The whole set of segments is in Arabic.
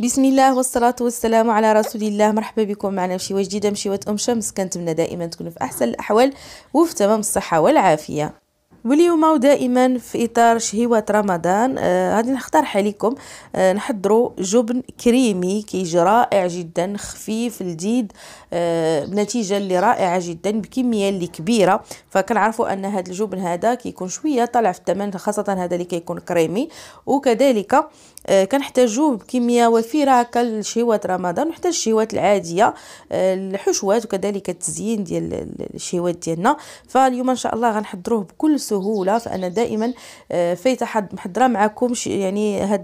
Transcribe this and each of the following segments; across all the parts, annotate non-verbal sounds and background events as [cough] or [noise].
بسم الله والصلاة والسلام على رسول الله مرحبا بكم معنا في شوية جديدة من أم شمس كنتمنى دائما تكونوا في أحسن الأحوال وفي تمام الصحة والعافية واليوم ودائما في اطار شهيوه رمضان آه، غادي آه نقترح عليكم آه نحضروا جبن كريمي كيجي رائع جدا خفيف لذيذ آه بنتيجه اللي رائعه جدا بكميه اللي كبيره فكنعرفوا ان هذا الجبن هذا كيكون شويه طالع في الثمن خاصه هذا اللي كيكون كريمي وكذلك آه كنحتاجوه بكميه وفيره هكا لشهيوه رمضان نحتاج الشهيوات العاديه آه، الحشوات وكذلك التزيين ديال الشهيوات ديالنا فاليوم ان شاء الله غنحضروه بكل سهوله بسهوله فانا دائما آه، فايته محضره معكم يعني هاد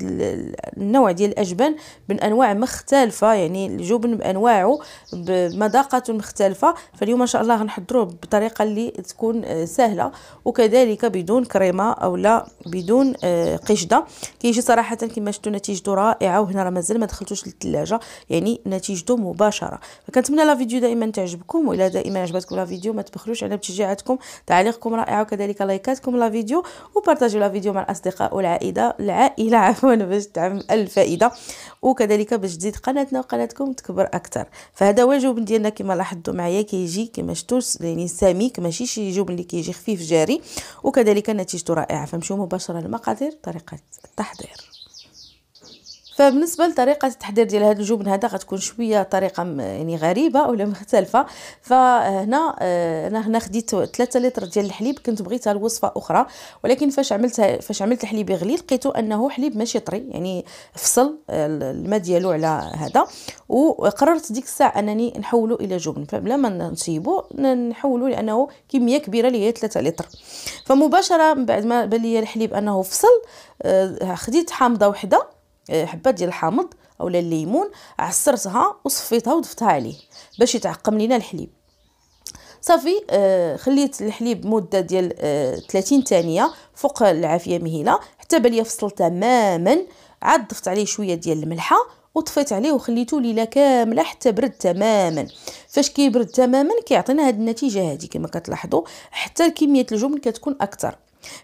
النوع ديال الاجبان من انواع مختلفه يعني الجبن بانواعه بمذاقاته مختلفه فاليوم ان شاء الله غنحضروه بطريقه اللي تكون آه، سهله وكذلك بدون كريمه اولا بدون آه، قشده كيجي صراحه كما شفتوا نتيجته رائعه وهنا راه مازال ما دخلتوش للثلاجه يعني نتيجته مباشره فكنتمنى لا فيديو دائما تعجبكم والا دائما عجبتكم لا فيديو ما تبخلوش على بتشجيعاتكم تعليقكم رائعه وكذلك لايك لايكاتكم لا فيديو وبارطاجيو لا فيديو مع الاصدقاء والعائله العائله [laughs] عفوا باش تعم الفائده وكذلك باش تزيد قناتنا وقناتكم تكبر اكثر فهذا هو ديالنا كما لاحظتوا معايا كيجي كما شفتوا يعني سميك ماشي شي جوب اللي كيجي خفيف جاري وكذلك نتيجته رائعه فمشيو مباشره لمقادير طريقه التحضير فبالنسبه لطريقه التحضير ديال هذا الجبن هذا غتكون شويه طريقه يعني غريبه ولا مختلفه فهنا آه، انا هنا خديت 3 لتر ديال الحليب كنت بغيتها لوصفه اخرى ولكن فاش عملت فاش عملت الحليب يغلي لقيتو انه حليب ماشي طري يعني فصل آه، الماء ديالو على هذا وقررت ديك الساعه انني نحولو الى جبن فبلا ما نسيبو نحولو لانه كميه كبيره اللي هي 3 لتر فمباشره من بعد ما بان الحليب انه فصل آه، خديت حامضه وحده حبه ديال الحامض اولا الليمون عصرتها وصفيتها وضفتها عليه باش يتعقم لينا الحليب صافي آه خليت الحليب مده ديال آه 30 ثانيه فوق العافيه مهيله حتى بان فصل تماما عاد ضفت عليه شويه ديال الملحه وطفيت عليه وخليته ليله كامله حتى برد تماما فاش كيبرد تماما كيعطينا هاد النتيجه هادي كما كتلاحظوا حتى كميه الجبن كتكون اكثر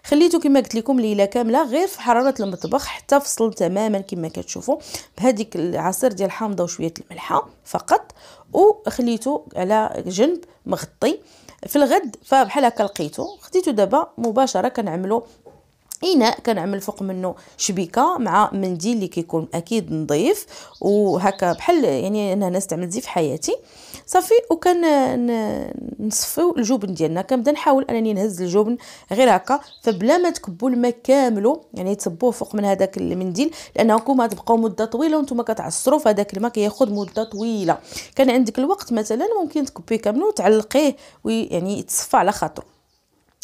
خليته كما قلت لكم ليله كامله غير في حراره المطبخ حتى فصل تماما كما كتشوفوا بهذيك العصير ديال الحامضه وشويه الملحه فقط وخليته على جنب مغطي في الغد فبحال هكا لقيتو خديتو دابا مباشره كنعملو اناء كنعمل فوق منه شبيكه مع منديل اللي كيكون اكيد نظيف وهكا بحال يعني انا نستعمل زي في حياتي صافي وكان نصفيو الجبن ديالنا كنبدا نحاول انني نهز الجبن غير هكا فبلا ما تكبوا الماء كاملو يعني تصبوه فوق من هذاك المنديل لانكم غتبقاو مده طويله وانتم كتعصروا فهداك الماء كياخذ مده طويله كان عندك الوقت مثلا ممكن تكبيه كامل وتعلقيه ويعني يتصفى على خاطره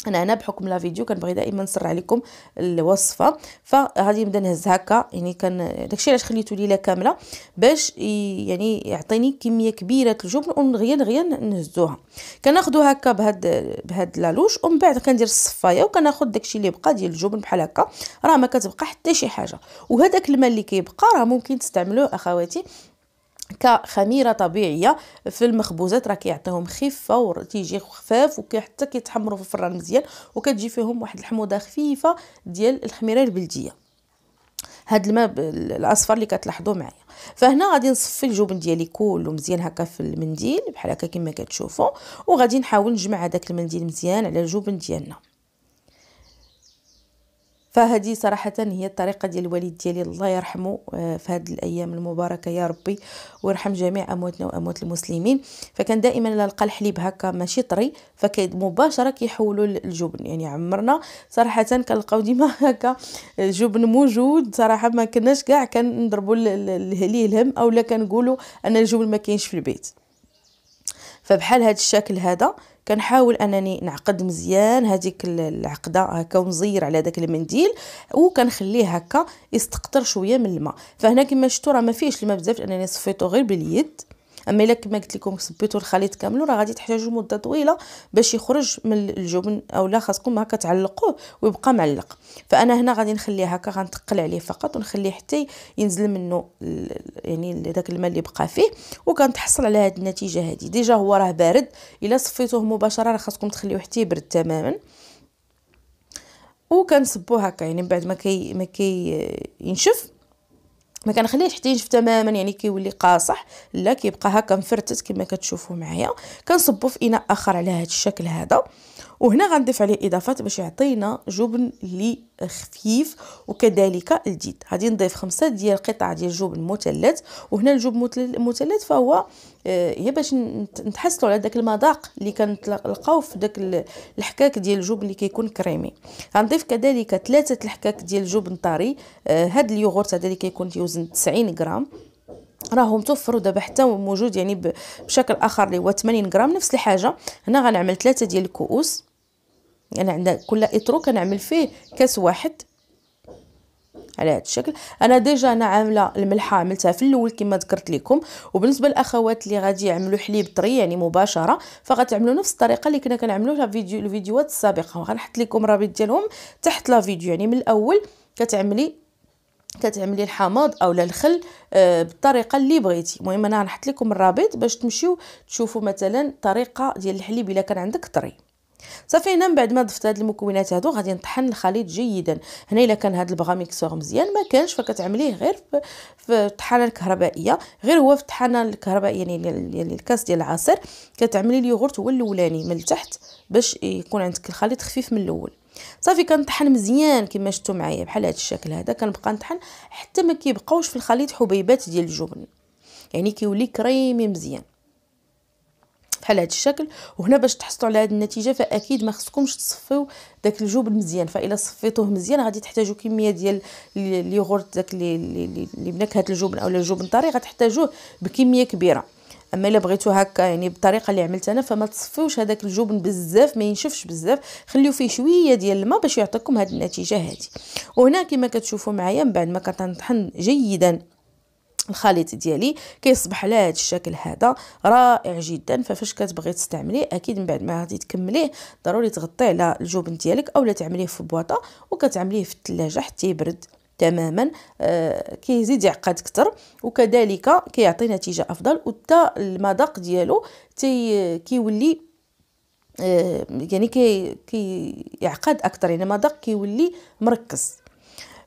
انا هنا بحكم لا فيديو كنبغي دائما نسرع لكم الوصفه فغادي نبدا نهز هكا يعني كان داكشي علاش خليته ليله كامله باش يعني يعطيني كميه كبيره الجبن ونغير نغيا نهزوها كناخذو هكا بهاد بهاد لالوش ومن بعد كندير الصفايه وكناخذ داكشي اللي بقى ديال الجبن بحال هكا راه ما كتبقى حتى شي حاجه وهذاك الماء اللي كيبقى راه ممكن تستعملوه اخواتي كخميره طبيعيه في المخبوزات راه كيعطيهم خفه وتيجي خفاف وحتى كيتحمروا في الفران مزيان وكتجي فيهم واحد الحموضه خفيفه ديال الخميره البلديه هاد الماء الاصفر اللي كتلاحظوا معايا فهنا غادي نصفي الجبن ديالي كله مزيان هكا في المنديل بحال هكا كما كتشوفوا وغادي نحاول نجمع هذاك المنديل مزيان على الجبن ديالنا فهذه صراحة هي الطريقة ديال الوالد ديالي الله يرحمه آه، في هذه الأيام المباركة يا ربي ويرحم جميع أمواتنا وأموت المسلمين فكان دائما نلقى الحليب هكا ماشي طري فكان مباشرة كيحولوا الجبن يعني عمرنا صراحة كنلقاو ديما [laughs] هكا جبن موجود صراحة ما كناش كاع كنضربوا ليه الهم أو لا كنقولوا أن الجبن ما كاينش في البيت فبحال هذا الشكل هذا كنحاول انني نعقد مزيان هذيك العقده هكا ونزير على داك المنديل وكنخليه هكا يستقطر شويه من الماء فهنا كما شفتوا راه ما فيهش الماء بزاف لانني صفيته غير باليد اما الا كما قلت لكم صبيتو الخليط كامل راه غادي تحتاجوا مده طويله باش يخرج من الجبن اولا خاصكم هكا تعلقوه ويبقى معلق فانا هنا غادي نخليه هكا غنتقل عليه فقط ونخليه حتى ينزل منه يعني داك الماء اللي بقى فيه وكنتحصل على هاد النتيجه هذه ديجا هو راه بارد الا صفيتوه مباشره راه خاصكم تخليوه حتى يبرد تماما وكنصبوه هكا يعني من بعد ما كي ما كينشف ما كنخليهش حتى ينشف تماما يعني كيولي قاصح لا كيبقى هكا مفرتت كما كتشوفوا معايا كنصبو في اناء اخر على هذا الشكل هذا وهنا غنضيف عليه اضافات باش يعطينا جبن لي خفيف وكذلك الجيد غادي نضيف خمسة ديال قطع ديال الجبن مثلث وهنا الجبن المثلث فهو آه، هي باش نتحصلوا على داك المذاق اللي كنتلقاو في داك الحكاك ديال الجبن اللي كيكون كريمي غنضيف كذلك ثلاثه الحكاك ديال الجبن طري آه، هاد اليوغورت هذا اللي كيكون تيوزن 90 غرام راهم توفروا دابا حتى موجود يعني بشكل اخر اللي هو 80 غرام نفس الحاجه هنا غنعمل ثلاثه ديال الكؤوس انا عندنا كل اطرو كنعمل فيه كاس واحد على هذا الشكل انا ديجا انا عامله الملحه عملتها في الاول كما ذكرت لكم وبالنسبه للاخوات اللي غادي يعملوا حليب طري يعني مباشره فغتعملوا نفس الطريقه اللي كنا كنعملوها في فيديو الفيديوهات السابقه وغنحط لكم الرابط ديالهم تحت لا فيديو يعني من الاول كتعملي كتعملي الحامض لا الخل آه، بالطريقه اللي بغيتي المهم انا غنحط لكم الرابط باش تمشيو تشوفوا مثلا طريقه ديال الحليب الا كان عندك طري صافي هنا من بعد ما ضفت هاد المكونات هادو غادي نطحن الخليط جيدا هنا الا كان هاد البغا ميكسور مزيان ما كانش فكتعمليه غير في, الطحانه الكهربائيه غير هو في الطحانه الكهربائيه يعني الكاس ديال العصير كتعملي اليوغورت هو الاولاني من التحت باش يكون عندك الخليط خفيف من الاول صافي كنطحن مزيان كما شفتوا معايا بحال هاد الشكل هذا كنبقى نطحن حتى ما كيبقاوش في الخليط حبيبات ديال الجبن يعني كيولي كريمي مزيان بحال هذا الشكل وهنا باش تحصلوا على هذه النتيجه فاكيد ما خصكمش تصفيو داك الجبن مزيان فالا صفيتوه مزيان غادي تحتاجوا كميه ديال اليوغورت داك اللي بنكهه الجبن اولا الجبن طري غتحتاجوه بكميه كبيره اما الا بغيتو هكا يعني بالطريقه اللي عملت انا فما تصفيوش هذاك الجبن بزاف ما ينشفش بزاف خليو فيه شويه ديال الماء باش يعطيكم هذه النتيجه هذه وهنا كما كتشوفوا معايا من بعد ما كنطحن جيدا الخليط ديالي كيصبح على هذا الشكل هذا رائع جدا ففاش كتبغي تستعمليه اكيد من بعد ما غادي تكمليه ضروري تغطيه على الجبن ديالك اولا تعمليه في بواطه وكتعمليه في الثلاجه حتى يبرد تماما آه كيزيد يعقد اكثر وكذلك كيعطي نتيجه افضل وتا المذاق ديالو تي كيولي آه يعني كي كيعقد اكثر يعني المذاق كيولي مركز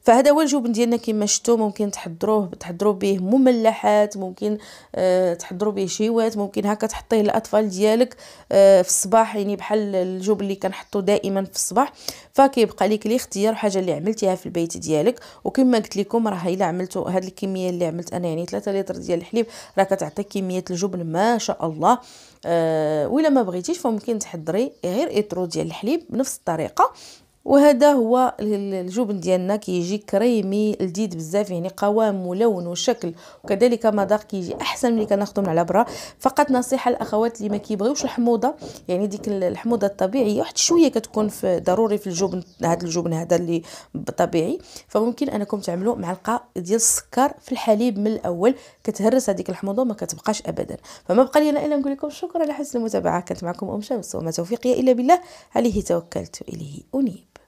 فهذا هو الجبن ديالنا كما شفتوا ممكن تحضروه تحضروا به مملحات ممكن أه تحضروا به شيوات ممكن هكا تحطيه للاطفال ديالك أه في الصباح يعني بحال الجبن اللي كنحطو دائما في الصباح فكيبقى لك الاختيار حاجه اللي عملتيها في البيت ديالك وكما قلت لكم راه الا عملتو هاد الكميه اللي عملت انا يعني 3 لتر ديال الحليب راه كتعطيك كميه الجبن ما شاء الله أه ولا ما بغيتيش فممكن تحضري غير اطرو ديال الحليب بنفس الطريقه وهذا هو الجبن ديالنا كيجي كريمي لذيذ بزاف يعني قوام ولون وشكل وكذلك مذاق كيجي احسن ملي كناخذو من على برا فقط نصيحه للاخوات اللي ما كيبغيوش الحموضه يعني ديك الحموضه الطبيعيه واحد شويه كتكون في ضروري في الجبن هذا الجبن هذا اللي طبيعي فممكن انكم تعملوا معلقه ديال السكر في الحليب من الاول كتهرس هذيك الحموضه وما كتبقاش ابدا فما بقى لي الا نقول لكم شكرا على حسن المتابعه كانت معكم ام شمس وما توفيقي الا بالله عليه توكلت واليه انيب